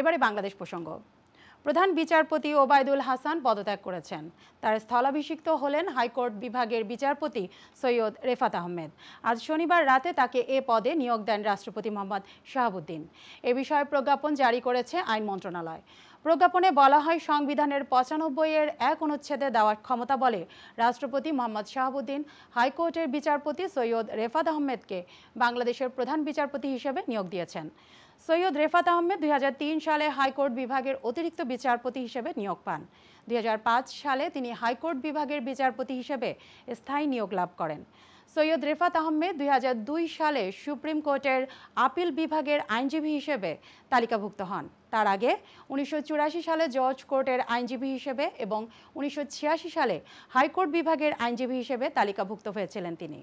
এবারে বাংলাদেশ প্রসঙ্গ প্রধান বিচারপতি ওবায়দুল হাসান পদত্যাগ করেছেন তার স্থলাভিষিক্ত হলেন হাইকোর্ট বিভাগের বিচারপতি সৈয়দ রেফাত আহমেদ আজ শনিবার রাতে তাকে এ পদে নিয়োগ দেন রাষ্ট্রপতি মোহাম্মদ শাহাবুদ্দিন এ বিষয়ে প্রজ্ঞাপন জারি করেছে আইন মন্ত্রণালয় প্রজ্ঞাপনে বলা হয় সংবিধানের পঁচানব্বই এর এক অনুচ্ছেদে দেওয়ার ক্ষমতা বলে রাষ্ট্রপতি মোহাম্মদ শাহাবুদ্দিন হাইকোর্টের বিচারপতি সৈয়দ রেফাত আহমেদকে বাংলাদেশের প্রধান বিচারপতি হিসেবে নিয়োগ দিয়েছেন সৈয়দ রেফাত আহমেদ দুই সালে হাইকোর্ট বিভাগের অতিরিক্ত বিচারপতি হিসেবে নিয়োগ পান দুই সালে তিনি হাইকোর্ট বিভাগের বিচারপতি হিসেবে স্থায়ী নিয়োগ লাভ করেন সৈয়দ রেফাত আহমেদ দুই সালে সুপ্রিম কোর্টের আপিল বিভাগের আইনজীবী হিসেবে তালিকাভুক্ত হন তার আগে উনিশশো সালে জজ কোর্টের আইনজীবী হিসেবে এবং উনিশশো সালে হাইকোর্ট বিভাগের আইনজীবী হিসেবে তালিকাভুক্ত হয়েছিলেন তিনি